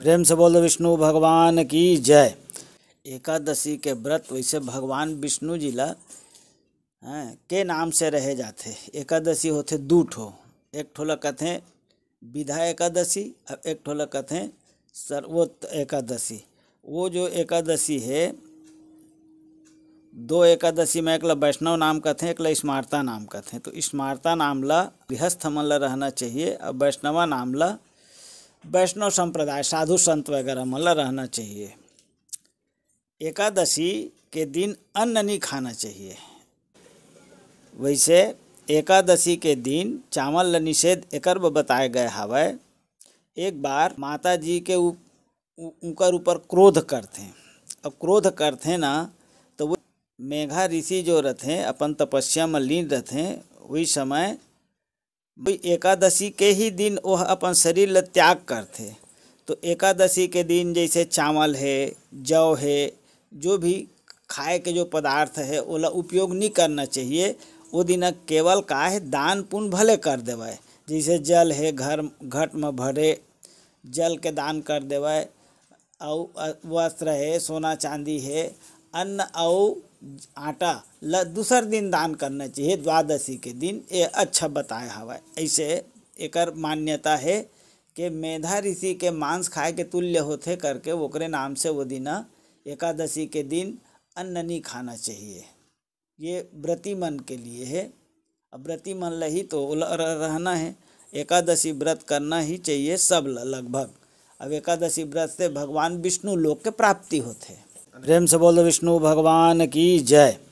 प्रेम से बोलो विष्णु भगवान की जय एकादशी के व्रत वैसे भगवान विष्णु जी ला के नाम से रहे जाते एकादशी होते दो ठो एक ठोला कथें विधा एकादशी और एक ठोला कथें सर्वोत्त एकादशी वो जो एकादशी है दो एकादशी में एकला वैष्णव नाम कथे एक एकला स्मारता नाम कथे तो स्मारता नाम ला गृहस्थ मन ला रहना चाहिए और वैष्णवा नाम ला वैष्णव संप्रदाय साधु संत वगैरह मतलब रहना चाहिए एकादशी के दिन अन्न नहीं खाना चाहिए वैसे एकादशी के दिन चावल निषेध एकर्ब बताए गए हवै एक बार माता जी के ऊपर ऊपर क्रोध करते हैं अब क्रोध करते ना तो वो मेघा ऋषि जो रहते हैं अपन तपस्या में लीन रहते हैं वही समय एकादशी के ही दिन वह अपन शरीर ल त्याग करते तो एकादशी के दिन जैसे चावल है जौ है जो भी खाए के जो पदार्थ है ओला उपयोग नहीं करना चाहिए वो दिन केवल का है दान पुण्य भले कर देवे जैसे जल है घर घट में भरे जल के दान कर देवे और वस्त्र है सोना चांदी है अन्न और आटा ल दूसर दिन दान करना चाहिए द्वादशी के दिन ये अच्छा बताया हवा ऐसे एक मान्यता है कि मेधा ऋषि के मांस खाए के तुल्य होते करके ओकरे नाम से वो दिन एकादशी के दिन अन्न नहीं खाना चाहिए ये व्रती मन के लिए है अब व्रती मन लही तो रहना है एकादशी व्रत करना ही चाहिए सब लगभग अब एकादशी व्रत से भगवान विष्णु लोक के प्राप्ति होते प्रेम से बोलो विष्णु भगवान की जय